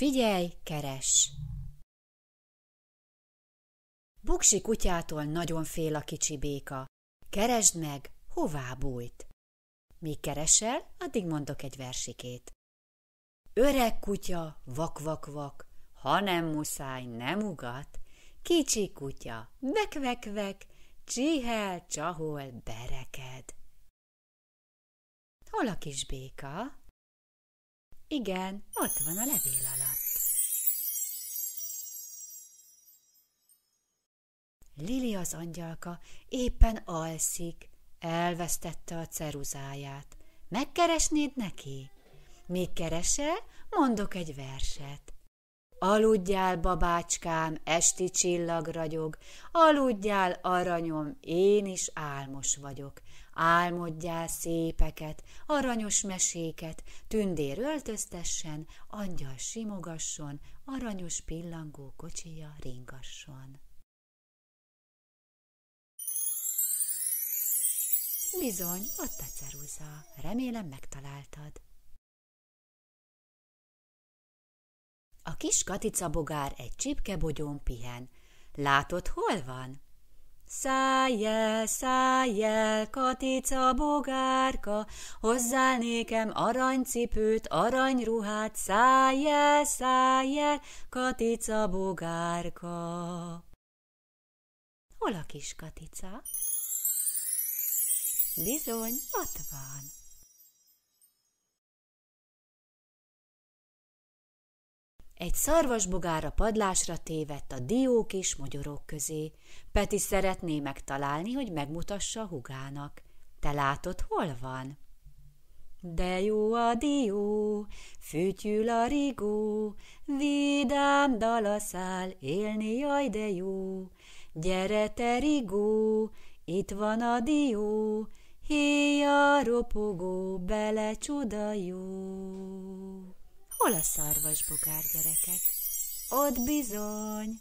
Figyelj, keres! Buksi kutyától nagyon fél a kicsi béka. Keresd meg, hová bújt. Míg keresel, addig mondok egy versikét. Öreg kutya, vak-vak-vak, ha nem muszáj, nem ugat. Kicsi kutya, vek-vek-vek, csihel, csahol, bereked. Hol a kis béka? Igen, ott van a levél alatt. Lili az angyalka éppen alszik, elvesztette a ceruzáját. Megkeresnéd neki? Még keresel? Mondok egy verset. Aludjál, babácskám, esti csillag ragyog, aludjál, aranyom, én is álmos vagyok. Álmodjál szépeket, aranyos meséket, tündér öltöztessen, angyal simogasson, aranyos pillangó kocsija ringasson. Bizony, ott a ceruza. Remélem megtaláltad. A kis Katica bogár egy csipkebogyón pihen. Látod, hol van? Szájjel, szájjel, katica bogárka, hozzál nékem aranycipőt, aranyruhát, szájjel, szájjel, katica bogárka. Hol a kis katica? Bizony, ott van. Egy szarvasbogára padlásra tévedt a diók és mogyorok közé. Peti szeretné megtalálni, hogy megmutassa hugának. Te látod, hol van? De jó a dió, fütyül a rigó, vidám dalaszál, élni jaj de jó. Gyere te rigó, itt van a dió, héja ropogó, bele csoda jó. Hol a szarvasbogár gyerekek? Ott bizony!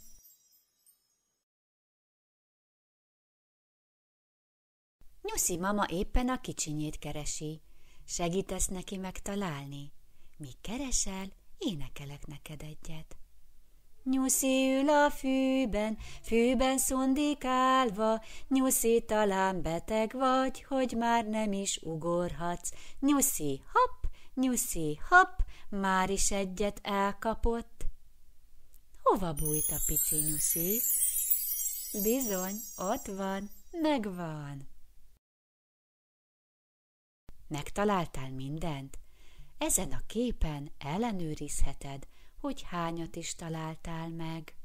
Nyuszi mama éppen a kicsinyét keresi. Segítesz neki megtalálni. Mi keresel, énekelek neked egyet. Nyuszi ül a fűben, fűben szundikálva, Nyuszi talán beteg vagy, hogy már nem is ugorhatsz. Nyuszi, hopp! Nyuszi, hopp, már is egyet elkapott. Hova bújt a pici nyuszi? Bizony, ott van, megvan. Megtaláltál mindent? Ezen a képen ellenőrizheted, hogy hányat is találtál meg.